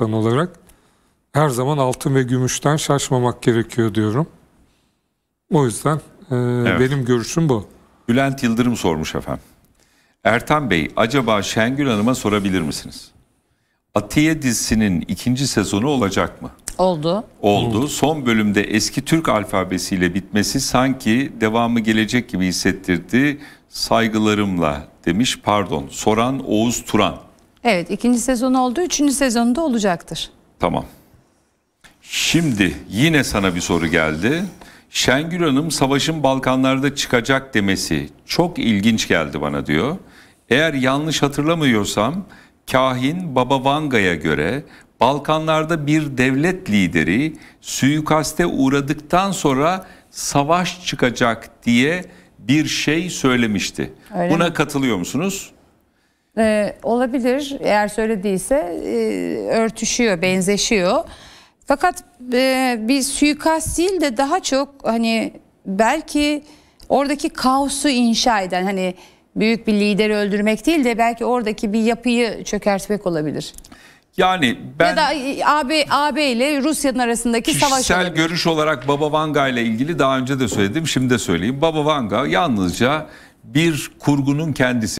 insan olarak her zaman altın ve gümüşten şaşmamak gerekiyor diyorum. O yüzden e, evet. benim görüşüm bu. Bülent Yıldırım sormuş efendim. Ertan Bey acaba Şengül Hanım'a sorabilir misiniz? Atiye dizisinin ikinci sezonu olacak mı? Oldu. Oldu. Son bölümde eski Türk alfabesiyle bitmesi sanki devamı gelecek gibi hissettirdi. Saygılarımla demiş pardon soran Oğuz Turan. Evet ikinci sezon oldu. Üçüncü sezonunda olacaktır. Tamam. Şimdi yine sana bir soru geldi. Şengül Hanım savaşın Balkanlarda çıkacak demesi çok ilginç geldi bana diyor. Eğer yanlış hatırlamıyorsam kahin Baba Vanga'ya göre Balkanlarda bir devlet lideri suikaste uğradıktan sonra savaş çıkacak diye bir şey söylemişti. Öyle Buna mi? katılıyor musunuz? Ee, olabilir eğer söylediyse e, örtüşüyor, benzeşiyor. Fakat e, bir suikast değil de daha çok hani belki oradaki kaosu inşa eden hani büyük bir lideri öldürmek değil de belki oradaki bir yapıyı çökertmek olabilir. Yani ben ya da e, AB AB ile Rusya'nın arasındaki kişisel savaş kişisel görüş olarak Baba Vanga ile ilgili daha önce de söyledim, şimdi de söyleyeyim. Baba Vanga yalnızca bir kurgunun kendisi